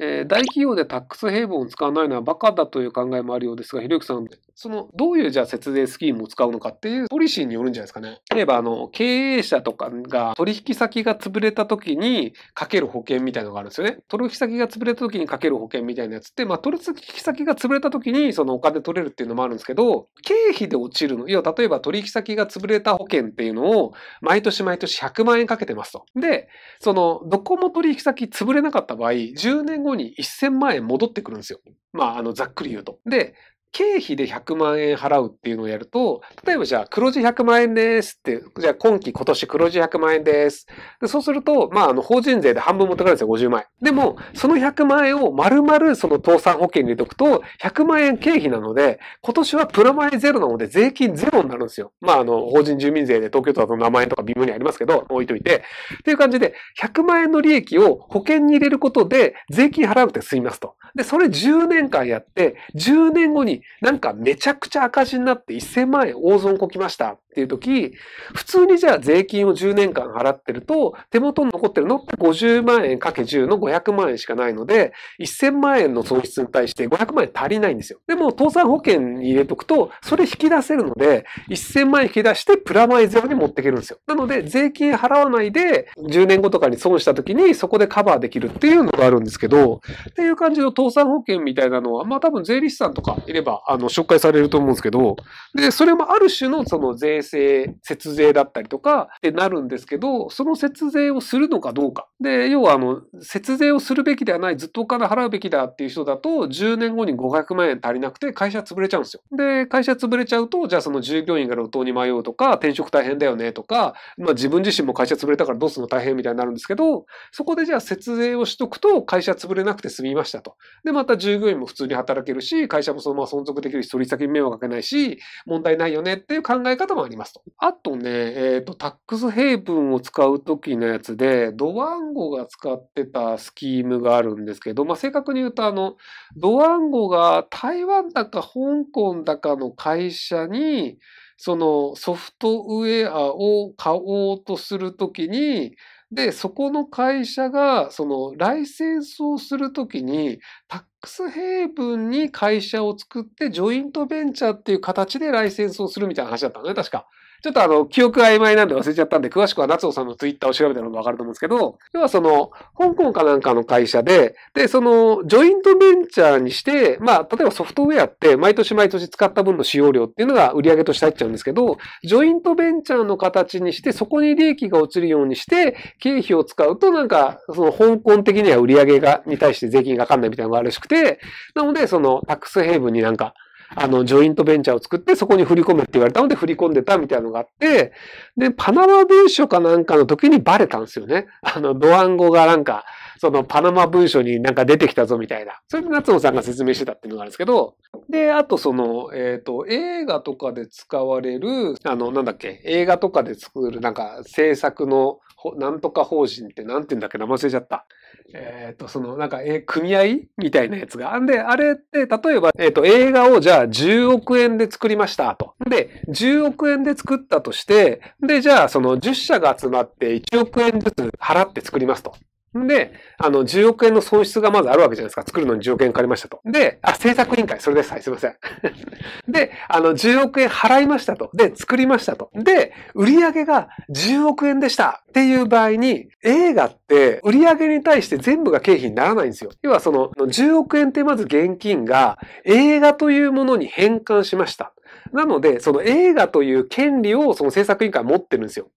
えー、大企業でタックスヘイブンを使わないのはバカだという考えもあるようですが、ひろゆきさん、その、どういうじゃあ節税スキームを使うのかっていうポリシーによるんじゃないですかね。例えば、あの、経営者とかが取引先が潰れた時にかける保険みたいのがあるんですよね。取引先が潰れた時にかける保険みたいなやつって、まあ、取引先が潰れた時にそのお金取れるっていうのもあるんですけど、経費で落ちるの。要は、例えば取引先が潰れた保険っていうのを、毎年毎年100万円かけてますと。で、その、どこも取引先潰れなかった場合、10年後後に1000万円戻ってくるんですよ。まあ、あの、ざっくり言うと。で、経費で100万円払うっていうのをやると、例えばじゃあ黒字100万円ですって、じゃあ今期今年黒字100万円ですで。そうすると、まあ、あの、法人税で半分持ってかれるんですよ、50万円。でも、その100万円を丸々その倒産保険に入れとくと、100万円経費なので、今年はプラマイゼロなので税金ゼロになるんですよ。まあ、あの、法人住民税で東京都だと名前とか微妙にありますけど、置いといて。っていう感じで、100万円の利益を保険に入れることで、税金払うって済みますと。で、それ10年間やって、10年後になんかめちゃくちゃ赤字になって1000万円大損こきましたっていう時、普通にじゃあ税金を10年間払ってると、手元に残ってるのって50万円かけ10の500万円しかないので、1000万円の損失に対して500万円足りないんですよ。でも、倒産保険に入れとくと、それ引き出せるので、1000万円引き出してプラマイゼロに持っていけるんですよ。なので、税金払わないで、10年後とかに損した時にそこでカバーできるっていうのがあるんですけど、っていう感じの倒産保険みたいなのは、まあ多分税理士さんとかいればば、あの、紹介されると思うんですけど、で、それもある種のその税制、節税だったりとかってなるんですけど、その節税をするのかどうか。で、要はあの、節税をするべきではない、ずっとお金払うべきだっていう人だと、10年後に500万円足りなくて会社潰れちゃうんですよ。で、会社潰れちゃうと、じゃあその従業員が路頭に迷うとか、転職大変だよねとか、まあ自分自身も会社潰れたからどうするの大変みたいになるんですけど、そこでじゃあ節税をしとくと、会社潰れなくて済みましたと。で、また従業員も普通に働けるし、会社もそのまま存続できるし、取れ先に迷惑かけないし、問題ないよねっていう考え方もありますと。あとね、えっ、ー、と、タックスヘイブンを使う時のやつで、ドワンゴが使ってたスキームがあるんですけど、まあ、正確に言うと、あの、ドワンゴが台湾だか香港だかの会社に、そのソフトウェアを買おうとするときに、で、そこの会社が、その、ライセンスをするときに、タックスヘイブンに会社を作って、ジョイントベンチャーっていう形でライセンスをするみたいな話だったのね、確か。ちょっとあの、記憶曖昧なんで忘れちゃったんで、詳しくは夏尾さんのツイッターを調べたのがわかると思うんですけど、要はその、香港かなんかの会社で、で、その、ジョイントベンチャーにして、まあ、例えばソフトウェアって、毎年毎年使った分の使用量っていうのが売り上げとして入っちゃうんですけど、ジョイントベンチャーの形にして、そこに利益が落ちるようにして、経費を使うと、なんか、その、香港的には売り上げが、に対して税金がかかんないみたいなのがあるらしくて、なので、その、タックスヘイブンになんか、あの、ジョイントベンチャーを作って、そこに振り込めって言われたので振り込んでたみたいなのがあって、で、パナマ文書かなんかの時にバレたんですよね。あの、ドアン語がなんか、そのパナマ文書になんか出てきたぞみたいな。それで夏野さんが説明してたっていうのがあるんですけど、で、あとその、えっ、ー、と、映画とかで使われる、あの、なんだっけ、映画とかで作るなんか制作のなんとか法人ってなんて言うんだっけ、名前忘れちゃった。えっ、ー、と、その、なんか、えー、組合みたいなやつが。んで、あれって、例えば、えっ、ー、と、映画をじゃあ10億円で作りましたと。で、10億円で作ったとして、で、じゃあ、その10社が集まって1億円ずつ払って作りますと。で、あの、10億円の損失がまずあるわけじゃないですか。作るのに10億円借りましたと。で、あ、制作委員会、それです。はい、すいません。で、あの、10億円払いましたと。で、作りましたと。で、売上が10億円でしたっていう場合に、映画って売上に対して全部が経費にならないんですよ。要はその、10億円ってまず現金が映画というものに変換しました。なので、その映画という権利をその制作委員会持ってるんですよ。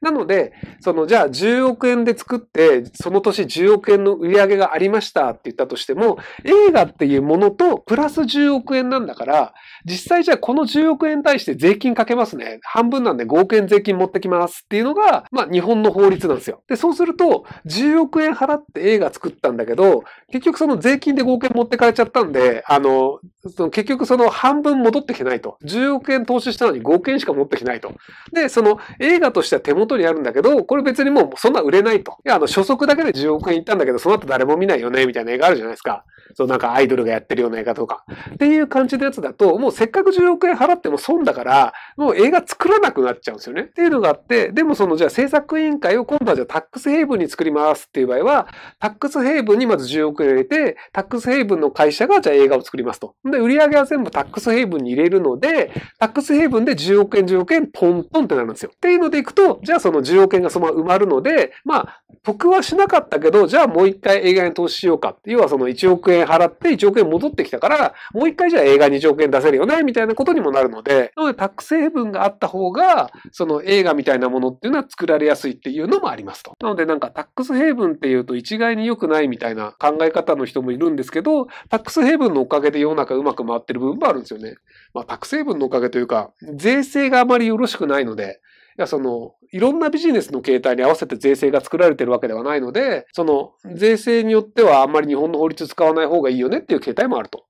なので、その、じゃあ10億円で作って、その年10億円の売り上げがありましたって言ったとしても、映画っていうものとプラス10億円なんだから、実際じゃあこの10億円に対して税金かけますね。半分なんで5億円税金持ってきますっていうのが、まあ日本の法律なんですよ。で、そうすると、10億円払って映画作ったんだけど、結局その税金で5億円持ってかれちゃったんで、あの、その結局その半分戻ってきてないと。10億円投資したのに5億円しか持ってきてないと。で、その映画としては手元にあるんだけど、これ別にもうそんな売れないと。いや、あの、初速だけで10億円いったんだけど、その後誰も見ないよね、みたいな映画あるじゃないですか。そのなんかアイドルがやってるような映画とか。っていう感じのやつだと、もうせっかく10億円払っても損だから、もう映画作らなくなっちゃうんですよね。っていうのがあって、でもそのじゃあ制作委員会を今度はじゃあタックスヘイブンに作りますっていう場合は、タックスヘイブンにまず10億円入れて、タックスヘイブンの会社がじゃあ映画を作りますと。でで売上は全部タックスヘイブンに入れるので、タックスヘイブンで10億円、10億円、ポンポンってなるんですよ。っていうのでいくと、じゃあその10億円がそのまま埋まるので、まあ、得はしなかったけど、じゃあもう一回映画に投資しようか。要はその1億円払って1億円戻ってきたから、もう一回じゃあ映画2億円出せるよね、みたいなことにもなるので、なのでタックスヘイブンがあった方が、その映画みたいなものっていうのは作られやすいっていうのもありますと。なのでなんかタックスヘイブンっていうと一概に良くないみたいな考え方の人もいるんですけど、タックスヘイブンのおかげで世の中うまく回ってる部分もあるんですよね。まあ、成分のおかげというか、税制があまりよろしくないので、いや、その、いろんなビジネスの形態に合わせて税制が作られてるわけではないので、その、税制によってはあんまり日本の法律使わない方がいいよねっていう形態もあると。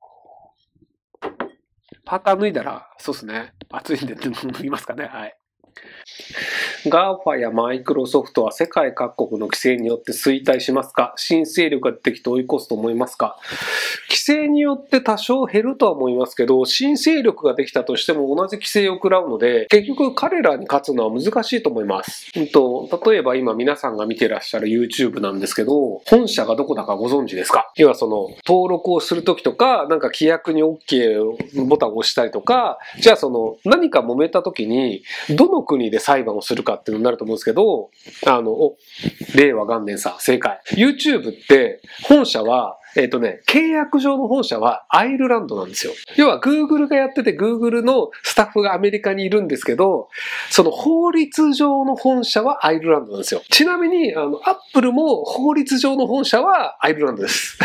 パーカー脱いだら、そうっすね。暑いんで脱ぎますかね。はい。GAFA やマイクロソフトは世界各国の規制によって衰退しますか新勢力が出てきて追い越すと思いますか規制によって多少減るとは思いますけど、新勢力ができたとしても同じ規制を食らうので、結局彼らに勝つのは難しいと思います。うんと、例えば今皆さんが見てらっしゃる YouTube なんですけど、本社がどこだかご存知ですか要はその、登録をするときとか、なんか規約に OK ボタンを押したりとか、じゃあその、何か揉めたときに、どの国で裁判をするかっていうのになると思うんですけど、あの、令和元年さ、正解。YouTube って本社は、えっ、とね、契約上の本社はアイルランドなんですよ。要は Google がやってて Google のスタッフがアメリカにいるんですけど、その法律上の本社はアイルランドなんですよ。ちなみに、あの、Apple も法律上の本社はアイルランドです。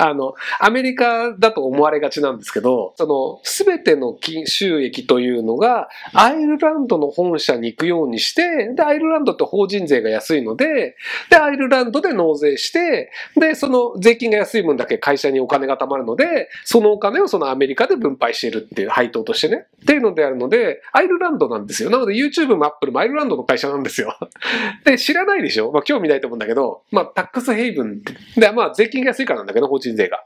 あの、アメリカだと思われがちなんですけど、その、すべての金収益というのが、アイルランドの本社に行くようにして、で、アイルランドって法人税が安いので、で、アイルランドで納税して、で、その税金が安い分だけ会社にお金が貯まるので、そのお金をそのアメリカで分配しているっていう配当としてね。っていうのであるので、アイルランドなんですよ。なので YouTube も Apple もアイルランドの会社なんですよ。で、知らないでしょまあ興味ないと思うんだけど、まあタックスヘイブンで、まあ税金が安いからなんだけど、法人税が。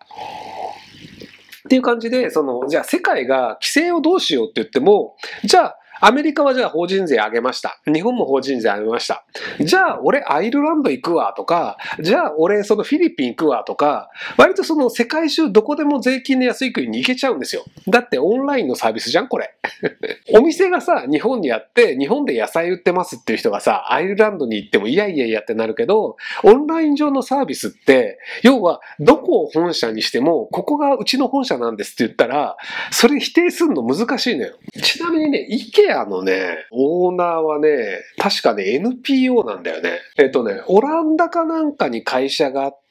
っていう感じで、その、じゃあ世界が規制をどうしようって言っても、じゃあアメリカはじゃあ法人税上げました。日本も法人税上げました。じゃあ俺アイルランド行くわとか、じゃあ俺そのフィリピン行くわとか、割とその世界中どこでも税金の安い国に行けちゃうんですよ。だってオンラインのサービスじゃんこれ。お店がさ、日本にあって、日本で野菜売ってますっていう人がさ、アイルランドに行ってもいやいやいやってなるけど、オンライン上のサービスって、要はどこを本社にしても、ここがうちの本社なんですって言ったら、それ否定するの難しいのよ。ちなみにね、意見ケのね、オーナーはね、確かね、NPO なんだよね。えっとね、オランダかなんかに会社があって、、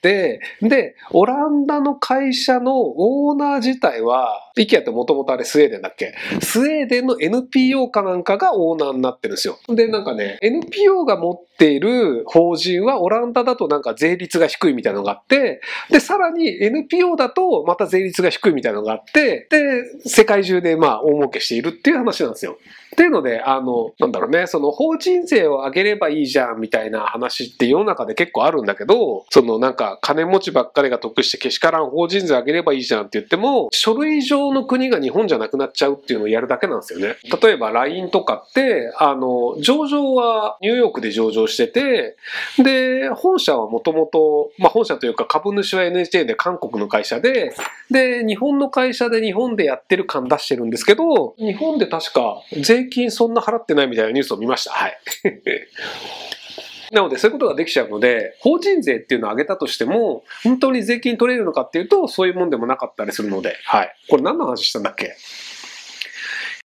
で、オランダの会社のオーナー自体は、イケアってもともとあれスウェーデンだっけスウェーデンの NPO かなんかがオーナーになってるんですよ。で、なんかね、NPO が持っている法人はオランダだとなんか税率が低いみたいなのがあって、で、さらに NPO だとまた税率が低いみたいなのがあって、で、世界中でまあ大儲けしているっていう話なんですよ。っていうので、あの、なんだろうね、その法人税を上げればいいじゃんみたいな話って世の中で結構あるんだけど、そのなんか金持ちばっかりが得してけしからん法人税上げればいいじゃんって言っても、書類上の国が日本じゃなくなっちゃうっていうのをやるだけなんですよね。例えば LINE とかって、あの、上場はニューヨークで上場してて、で、本社はもともと、まあ本社というか株主は NHK で韓国の会社で、で、日本の会社で日本でやってる感出してるんですけど、日本で確か税金そんな払ってないみたいなニュースを見ました。はい。なので、そういうことができちゃうので、法人税っていうのを上げたとしても、本当に税金取れるのかっていうと、そういうもんでもなかったりするので、はい。これ何の話したんだっけ